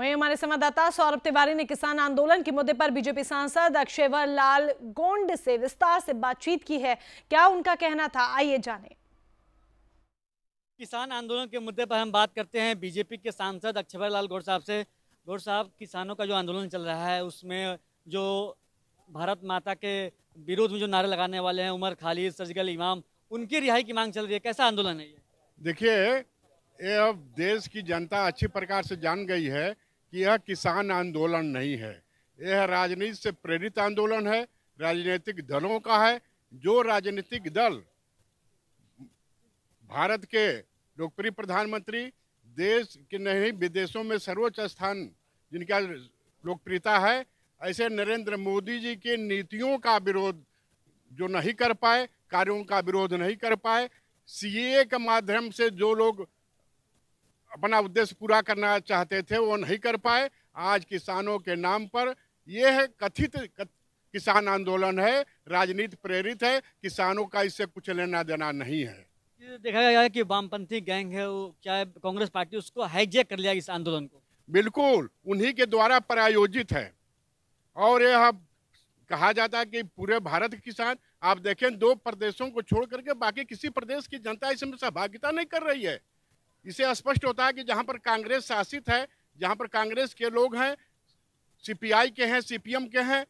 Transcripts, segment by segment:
वहीं हमारे संवाददाता सौरभ तिवारी ने किसान आंदोलन के मुद्दे पर बीजेपी सांसद अक्षयवर लाल गोंड से विस्तार से बातचीत की है क्या उनका कहना था आइए जाने किसान आंदोलन के मुद्दे पर हम बात करते हैं बीजेपी के सांसद अक्षयवर लाल गौर साहब से गौर साहब किसानों का जो आंदोलन चल रहा है उसमें जो भारत माता के विरोध में जो नारे लगाने वाले हैं उमर खालिद सर्जिकल इमाम उनकी रिहाई की मांग चल रही है कैसा आंदोलन है ये देखिए ये अब देश की जनता अच्छी प्रकार से जान गई है कि यह किसान आंदोलन नहीं है यह राजनीति से प्रेरित आंदोलन है राजनीतिक दलों का है जो राजनीतिक दल भारत के लोकप्रिय प्रधानमंत्री देश के नहीं विदेशों में सर्वोच्च स्थान जिनका लोकप्रियता है ऐसे नरेंद्र मोदी जी के नीतियों का विरोध जो नहीं कर पाए कार्यों का विरोध नहीं कर पाए सीए के माध्यम से जो लोग अपना उद्देश्य पूरा करना चाहते थे वो नहीं कर पाए आज किसानों के नाम पर यह कथित किसान आंदोलन है राजनीति प्रेरित है किसानों का इससे कुछ लेना देना नहीं है देखा गया कि वामपंथी गैंग है वो क्या कांग्रेस पार्टी उसको हाईजेक कर लिया इस आंदोलन को बिल्कुल उन्हीं के द्वारा प्रायोजित है और यह कहा जाता है कि पूरे भारत के किसान आप देखें दो प्रदेशों को छोड़ करके बाकी किसी प्रदेश की जनता इसमें सहभागिता नहीं कर रही है इसे स्पष्ट होता है कि जहां पर कांग्रेस शासित है जहां पर कांग्रेस के लोग हैं सीपीआई के हैं सीपीएम के हैं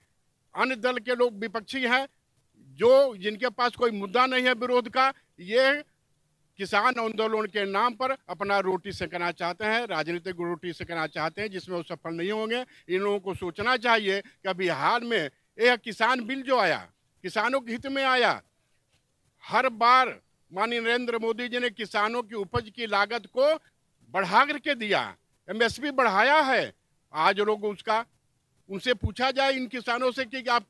अन्य दल के लोग विपक्षी हैं जो जिनके पास कोई मुद्दा नहीं है विरोध का ये किसान आंदोलन के नाम पर अपना रोटी सेकना चाहते हैं राजनीतिक रोटी सेकना चाहते हैं जिसमें वो सफल नहीं होंगे इन लोगों को सोचना चाहिए कि अभी हाल में यह किसान बिल जो आया किसानों के हित में आया हर बार माननीय नरेंद्र मोदी जी ने किसानों की उपज की लागत को बढ़ा करके दिया एमएसपी बढ़ाया है आज लोग उसका उनसे पूछा जाए इन किसानों से कि आप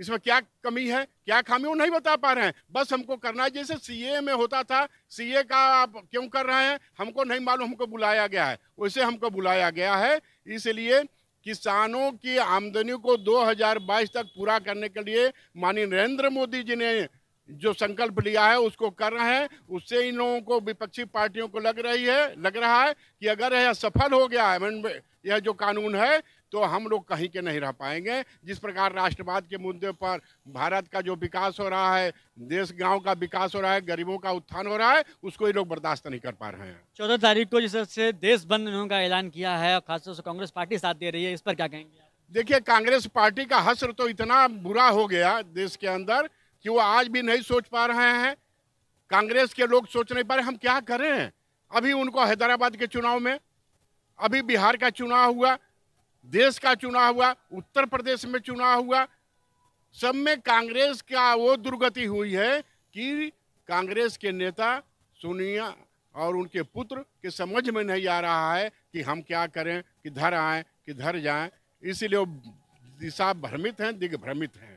इसमें क्या कमी है क्या खामी वो नहीं बता पा रहे हैं बस हमको करना है जैसे सीए में होता था सीए का आप क्यों कर रहे हैं हमको नहीं मालूम हमको बुलाया गया है वैसे हमको बुलाया गया है इसलिए किसानों की आमदनी को 2022 तक पूरा करने के लिए माननीय नरेंद्र मोदी जी ने जो संकल्प लिया है उसको कर रहे हैं उससे इन लोगों को विपक्षी पार्टियों को लग रही है लग रहा है कि अगर यह सफल हो गया है यह जो कानून है तो हम लोग कहीं के नहीं रह पाएंगे जिस प्रकार राष्ट्रवाद के मुद्दे पर भारत का जो विकास हो रहा है देश गांव का विकास हो रहा है गरीबों का उत्थान हो रहा है उसको ये लोग बर्दाश्त नहीं कर पा रहे हैं चौदह तारीख को जिस से देश बंद का ऐलान किया है और खासतौर से कांग्रेस पार्टी साथ दे रही है इस पर क्या कहेंगे देखिए कांग्रेस पार्टी का हसर तो इतना बुरा हो गया देश के अंदर कि वो आज भी नहीं सोच पा रहे हैं कांग्रेस के लोग सोच नहीं पा रहे हम क्या करें अभी उनको हैदराबाद के चुनाव में अभी बिहार का चुनाव हुआ देश का चुनाव हुआ उत्तर प्रदेश में चुनाव हुआ सब में कांग्रेस का वो दुर्गति हुई है कि कांग्रेस के नेता सोनिया और उनके पुत्र के समझ में नहीं आ रहा है कि हम क्या करें किधर आए किधर जाएं इसलिए वो दिशा भ्रमित हैं दिग्भ्रमित हैं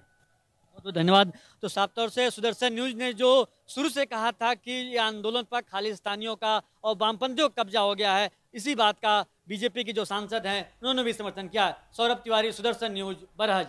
बहुत तो बहुत धन्यवाद तो साफ तौर से सुदर्शन न्यूज ने जो शुरू से कहा था कि ये आंदोलन पर खालिस्तानियों का और वामपंथियों का कब्जा हो गया है इसी बात का बीजेपी के जो सांसद हैं उन्होंने भी समर्थन किया सौरभ तिवारी सुदर्शन न्यूज बरहज